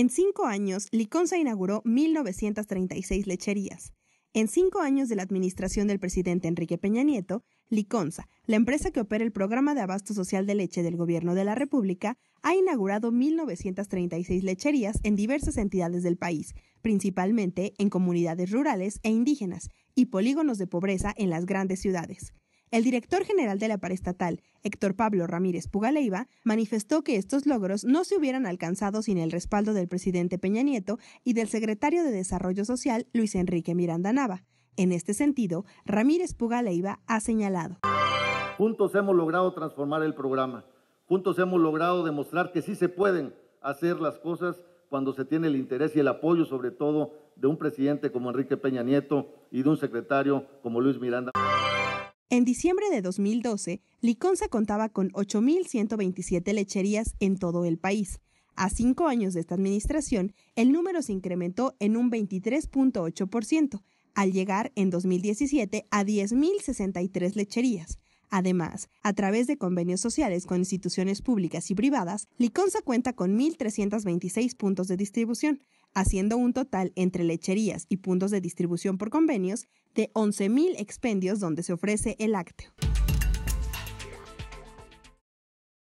En cinco años, Liconza inauguró 1.936 lecherías. En cinco años de la administración del presidente Enrique Peña Nieto, Liconza, la empresa que opera el programa de abasto social de leche del Gobierno de la República, ha inaugurado 1.936 lecherías en diversas entidades del país, principalmente en comunidades rurales e indígenas y polígonos de pobreza en las grandes ciudades. El director general de la paraestatal, Héctor Pablo Ramírez Pugaleiva, manifestó que estos logros no se hubieran alcanzado sin el respaldo del presidente Peña Nieto y del secretario de Desarrollo Social, Luis Enrique Miranda Nava. En este sentido, Ramírez Pugaleiva ha señalado. Juntos hemos logrado transformar el programa. Juntos hemos logrado demostrar que sí se pueden hacer las cosas cuando se tiene el interés y el apoyo, sobre todo, de un presidente como Enrique Peña Nieto y de un secretario como Luis Miranda. En diciembre de 2012, Liconza contaba con 8.127 lecherías en todo el país. A cinco años de esta administración, el número se incrementó en un 23.8%, al llegar en 2017 a 10.063 lecherías. Además, a través de convenios sociales con instituciones públicas y privadas, Liconza cuenta con 1.326 puntos de distribución, haciendo un total entre lecherías y puntos de distribución por convenios de 11.000 expendios donde se ofrece el lácteo.